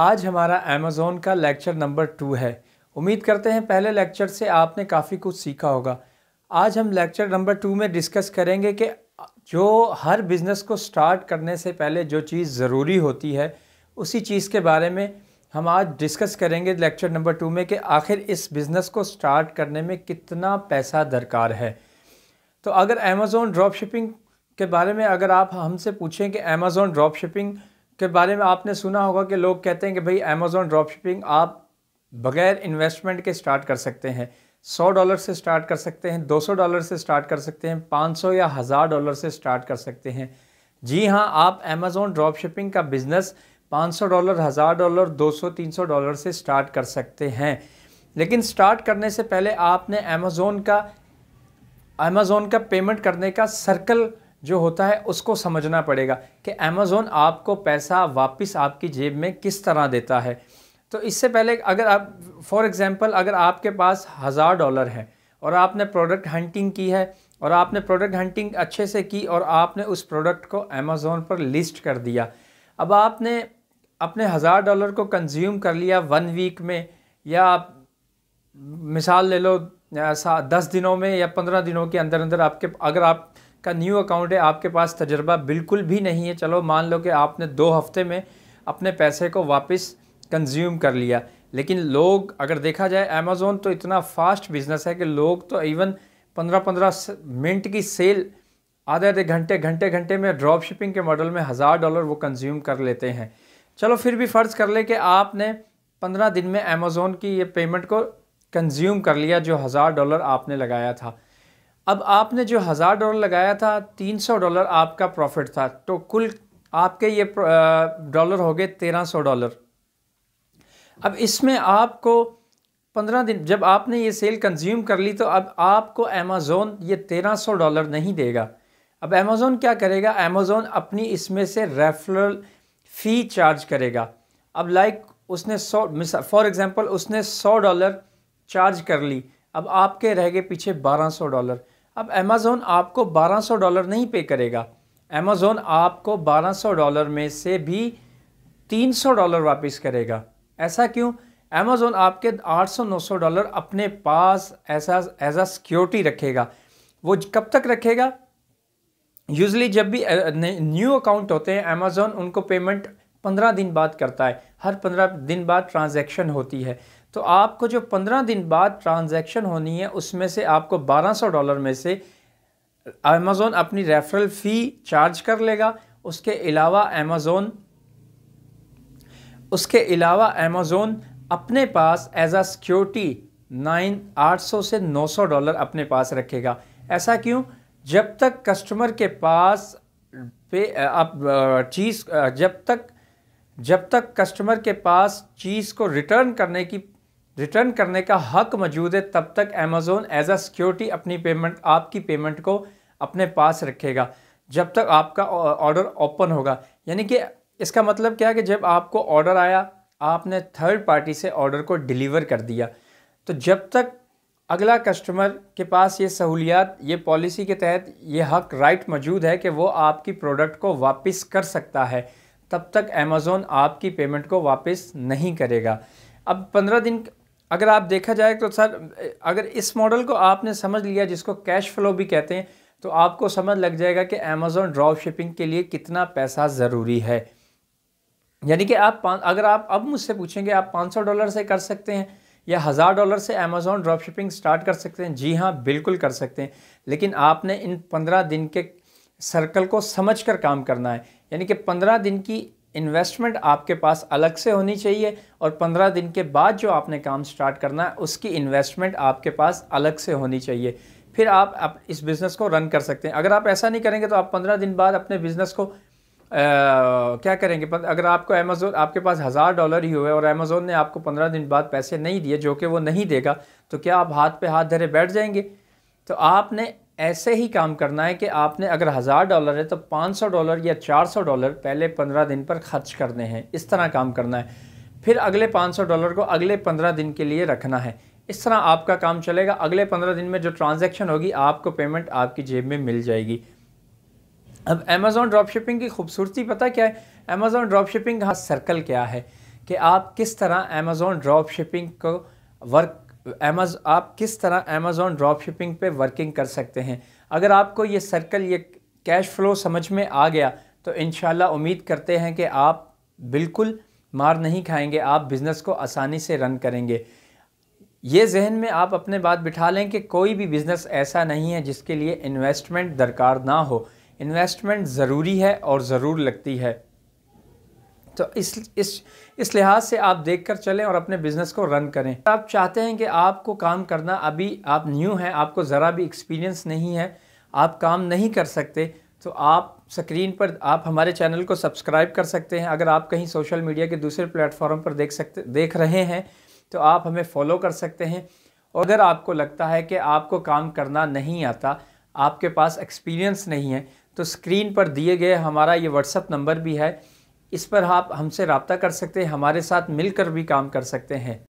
आज हमारा अमेज़ोन का लेक्चर नंबर टू है उम्मीद करते हैं पहले लेक्चर से आपने काफ़ी कुछ सीखा होगा आज हम लेक्चर नंबर टू में डिस्कस करेंगे कि जो हर बिज़नेस को स्टार्ट करने से पहले जो चीज़ ज़रूरी होती है उसी चीज़ के बारे में हम आज डिस्कस करेंगे लेक्चर नंबर टू में कि आखिर इस बिज़नेस को स्टार्ट करने में कितना पैसा दरकार है तो अगर अमेज़ोन ड्रॉप शिपिंग के बारे में अगर आप हमसे पूछें कि अमेज़ोन ड्रॉप शिपिंग के बारे में आपने सुना होगा कि लोग कहते हैं कि भाई अमेज़ोन ड्रॉप शिपिंग आप बगैर इन्वेस्टमेंट के स्टार्ट कर सकते हैं सौ डॉलर से स्टार्ट कर सकते हैं दो सौ डॉलर से स्टार्ट कर सकते हैं पाँच सौ या हज़ार डॉलर से स्टार्ट कर सकते हैं जी हाँ आप अमेज़ोन ड्रॉप शिपिंग का बिज़नेस पाँच सौ डॉलर हज़ार डॉलर दो सौ तीन सौ डॉलर से स्टार्ट कर सकते हैं लेकिन स्टार्ट करने से पहले आपने अमेज़ोन का अमेज़ोन का पेमेंट करने का सर्कल जो होता है उसको समझना पड़ेगा कि अमेज़ोन आपको पैसा वापस आपकी जेब में किस तरह देता है तो इससे पहले अगर आप फॉर एग्ज़ाम्पल अगर आपके पास हज़ार डॉलर है और आपने प्रोडक्ट हंटिंग की है और आपने प्रोडक्ट हंटिंग अच्छे से की और आपने उस प्रोडक्ट को अमेज़ोन पर लिस्ट कर दिया अब आपने अपने हज़ार डॉलर को कंज्यूम कर लिया वन वीक में या आप मिसाल ले लो दस दिनों में या पंद्रह दिनों के अंदर अंदर आपके अगर आप का न्यू अकाउंट है आपके पास तजर्बा बिल्कुल भी नहीं है चलो मान लो कि आपने दो हफ्ते में अपने पैसे को वापस कंज्यूम कर लिया लेकिन लोग अगर देखा जाए अमेज़ोन तो इतना फास्ट बिज़नेस है कि लोग तो इवन पंद्रह पंद्रह मिनट की सेल आधे आधे घंटे घंटे घंटे में ड्रॉप शिपिंग के मॉडल में हज़ार डॉलर वो कंज्यूम कर लेते हैं चलो फिर भी फ़र्ज़ कर ले कि आपने पंद्रह दिन में अमेज़ोन की ये पेमेंट को कंज्यूम कर लिया जो हज़ार डॉलर आपने लगाया था अब आपने जो हज़ार डॉलर लगाया था तीन सौ डॉलर आपका प्रॉफिट था तो कुल आपके ये डॉलर हो गए तेरह सौ डॉलर अब इसमें आपको पंद्रह दिन जब आपने ये सेल कंज्यूम कर ली तो अब आपको अमेज़ोन ये तेरह सौ डॉलर नहीं देगा अब अमेज़ोन क्या करेगा अमेज़ोन अपनी इसमें से रेफरल फ़ी चार्ज करेगा अब लाइक उसने सौ फॉर एग्ज़ाम्पल उसने सौ डॉलर चार्ज कर ली अब आपके रह गए पीछे बारह सौ डॉलर अब अमेज़ोन आपको 1200 डॉलर नहीं पे करेगा अमेज़ोन आपको 1200 डॉलर में से भी 300 डॉलर वापस करेगा ऐसा क्यों अमेज़ोन आपके 800-900 डॉलर अपने पास ऐसा एज आ सिक्योरिटी रखेगा वो कब तक रखेगा यूजली जब भी न्यू अकाउंट होते हैं अमेज़ोन उनको पेमेंट पंद्रह दिन बाद करता है हर पंद्रह दिन बाद ट्रांजैक्शन होती है तो आपको जो पंद्रह दिन बाद ट्रांजैक्शन होनी है उसमें से आपको बारह सौ डॉलर में से अमेज़ोन अपनी रेफरल फ़ी चार्ज कर लेगा उसके अलावा अमेज़ोन उसके अलावा अमेज़ोन अपने पास एज आ सिक्योरिटी नाइन आठ सौ से नौ सौ डॉलर अपने पास रखेगा ऐसा क्यों जब तक कस्टमर के पास पे आप चीज़ जब तक जब तक कस्टमर के पास चीज़ को रिटर्न करने की रिटर्न करने का हक मौजूद है तब तक अमेज़ोन एज आ सिक्योरिटी अपनी पेमेंट आपकी पेमेंट को अपने पास रखेगा जब तक आपका ऑर्डर ओपन होगा यानी कि इसका मतलब क्या है कि जब आपको ऑर्डर आया आपने थर्ड पार्टी से ऑर्डर को डिलीवर कर दिया तो जब तक अगला कस्टमर के पास ये सहूलियात ये पॉलिसी के तहत ये हक राइट मौजूद है कि वो आपकी प्रोडक्ट को वापस कर सकता है तब तक अमेज़ोन आपकी पेमेंट को वापस नहीं करेगा अब पंद्रह दिन अगर आप देखा जाए तो सर अगर इस मॉडल को आपने समझ लिया जिसको कैश फ्लो भी कहते हैं तो आपको समझ लग जाएगा कि अमेज़ोन ड्रॉप शिपिंग के लिए कितना पैसा ज़रूरी है यानी कि आप अगर आप अब मुझसे पूछेंगे आप 500 डॉलर से कर सकते हैं या हज़ार डॉलर से अमेज़ोन ड्रॉप शिपिंग स्टार्ट कर सकते हैं जी हाँ बिल्कुल कर सकते हैं लेकिन आपने इन पंद्रह दिन के सर्कल को समझ कर काम करना है यानी कि पंद्रह दिन की इन्वेस्टमेंट आपके पास अलग से होनी चाहिए और 15 दिन के बाद जो आपने काम स्टार्ट करना है उसकी इन्वेस्टमेंट आपके पास अलग से होनी चाहिए फिर आप, आप इस बिज़नेस को रन कर सकते हैं अगर आप ऐसा नहीं करेंगे तो आप 15 दिन बाद अपने बिज़नेस को आ, क्या करेंगे अगर आपको अमेज़ोन आपके पास हज़ार डॉलर ही हुए और अमेज़ोन ने आपको पंद्रह दिन बाद पैसे नहीं दिए जो कि वो नहीं देगा तो क्या आप हाथ पे हाथ धरे बैठ जाएंगे तो आपने ऐसे ही काम करना है कि आपने अगर हज़ार डॉलर है तो 500 डॉलर या 400 डॉलर पहले 15 दिन पर खर्च करने हैं इस तरह काम करना है फिर अगले 500 डॉलर को अगले 15 दिन के लिए रखना है इस तरह आपका काम चलेगा अगले 15 दिन में जो ट्रांजैक्शन होगी आपको पेमेंट आपकी जेब में मिल जाएगी अब अमेज़ोन ड्रॉप शिपिंग की खूबसूरती पता क्या है अमेज़ोन ड्रॉप शिपिंग का सर्कल क्या है कि आप किस तरह अमेज़ोन ड्रॉप शिपिंग को वर्क एमज आप किस तरह अमेज़ोन ड्रॉप शिपिंग पे वर्किंग कर सकते हैं अगर आपको ये सर्कल ये कैश फ्लो समझ में आ गया तो इन उम्मीद करते हैं कि आप बिल्कुल मार नहीं खाएंगे आप बिज़नेस को आसानी से रन करेंगे ये जहन में आप अपने बात बिठा लें कि कोई भी बिज़नेस ऐसा नहीं है जिसके लिए इन्वेस्टमेंट दरकार ना हो इन्वेस्टमेंट ज़रूरी है और ज़रूर लगती है तो इस इस इस लिहाज से आप देख कर चलें और अपने बिज़नेस को रन करें आप चाहते हैं कि आपको काम करना अभी आप न्यू हैं आपको ज़रा भी एक्सपीरियंस नहीं है आप काम नहीं कर सकते तो आप स्क्रीन पर आप हमारे चैनल को सब्सक्राइब कर सकते हैं अगर आप कहीं सोशल मीडिया के दूसरे प्लेटफॉर्म पर देख सकते देख रहे हैं तो आप हमें फॉलो कर सकते हैं और अगर आपको लगता है कि आपको काम करना नहीं आता आपके पास एक्सपीरियंस नहीं है तो स्क्रीन पर दिए गए हमारा ये व्हाट्सअप नंबर भी है इस पर आप हमसे रबता कर सकते हैं हमारे साथ मिलकर भी काम कर सकते हैं